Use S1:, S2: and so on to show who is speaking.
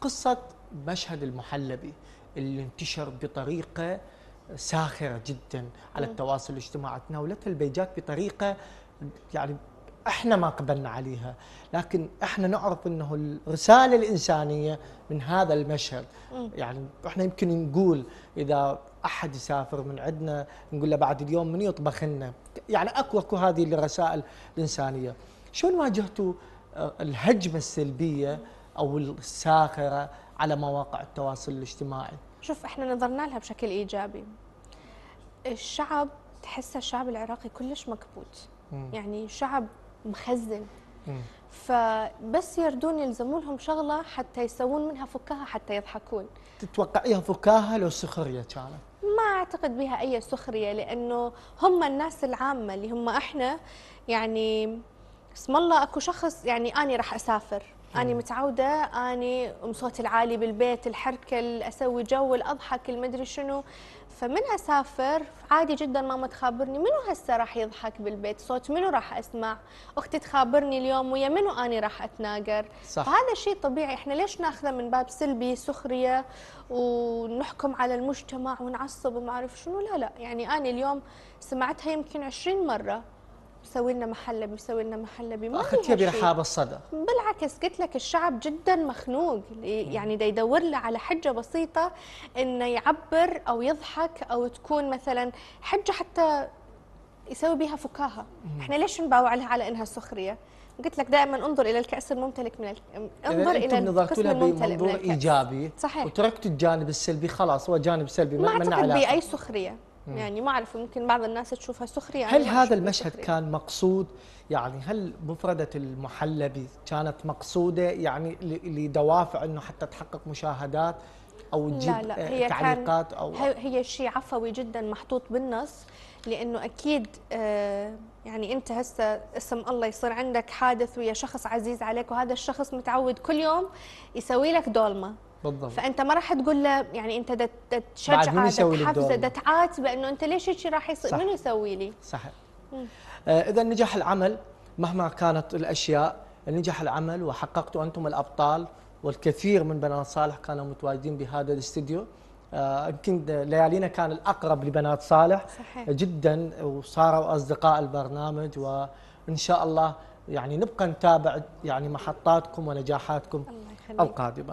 S1: قصة مشهد المحلبي اللي انتشر بطريقة ساخرة جدا على التواصل الاجتماعي تناولتها البيجات بطريقة يعني احنا ما قبلنا عليها لكن احنا نعرف انه الرسالة الإنسانية من هذا المشهد يعني احنا يمكن نقول إذا احد يسافر من عندنا نقول له بعد اليوم من يطبخ لنا يعني اكو اكو هذه الرسائل الانسانيه شلون واجهتوا آه، الهجمه السلبيه او الساخره على مواقع التواصل الاجتماعي
S2: شوف احنا نظرنا لها بشكل ايجابي الشعب تحسه الشعب العراقي كلش مكبوت مم. يعني شعب مخزن مم. فبس يردون يلزموا لهم شغله حتى يسوون منها فكاهه حتى يضحكون
S1: تتوقعيها فكاهه لو سخريه كانت
S2: ما اعتقد بها اي سخريه لانه هم الناس العامه اللي هم احنا يعني اسم الله اكو شخص يعني اني راح اسافر أنا متعودة أني أم صوتي العالي بالبيت الحركة أسوي جو الأضحك المدري شنو فمن أسافر عادي جدا ماما تخابرني منو هسه راح يضحك بالبيت صوت منو راح أسمع أختي تخابرني اليوم ويا منو أني راح أتناقر صح. فهذا شيء طبيعي إحنا ليش ناخذه من باب سلبي سخرية ونحكم على المجتمع ونعصب وما أعرف شنو لا لا يعني أنا اليوم سمعتها يمكن 20 مرة مسوي لنا محلبي بيسوي لنا محلبي ما اخذتيها برحاب الصدى بالعكس قلت لك الشعب جدا مخنوق يعني دا يدور له على حجه بسيطه انه يعبر او يضحك او تكون مثلا حجه حتى يسوي بها فكاهه احنا ليش نباوع لها على انها سخريه قلت لك دائما انظر الى الكاس الممتلك من الك... انظر الى القسم الممتلك بمنظور
S1: ايجابي صحيح وتركت الجانب السلبي خلاص هو جانب سلبي ما اعتقد باي اي سخريه يعني
S2: ما اعرف يمكن بعض الناس تشوفها سخريه يعني، هل هذا المشهد سخرية. كان
S1: مقصود يعني هل مفردة المحلبي كانت مقصودة يعني لدوافع انه حتى تحقق مشاهدات او تجيب لا لا آه، هي تعليقات او هي
S2: شيء عفوي جدا محطوط بالنص لانه اكيد آه، يعني انت هسه اسم الله يصير عندك حادث ويا شخص عزيز عليك وهذا الشخص متعود كل يوم يسوي لك دولمه بالضبط فانت ما راح تقول له يعني انت ده تشجعه ده تحفزه ده تعاتبه انه انت ليش هيك راح يصير منو يسوي لي؟ صحيح آه،
S1: اذا نجح العمل مهما كانت الاشياء نجح العمل وحققتوا انتم الابطال والكثير من بنات صالح كانوا متواجدين بهذا الاستديو آه، يمكن آه ليالينا كان الاقرب لبنات صالح صحيح. جدا وصاروا اصدقاء البرنامج وان شاء الله يعني نبقى نتابع يعني محطاتكم ونجاحاتكم الله يخليك. القادمه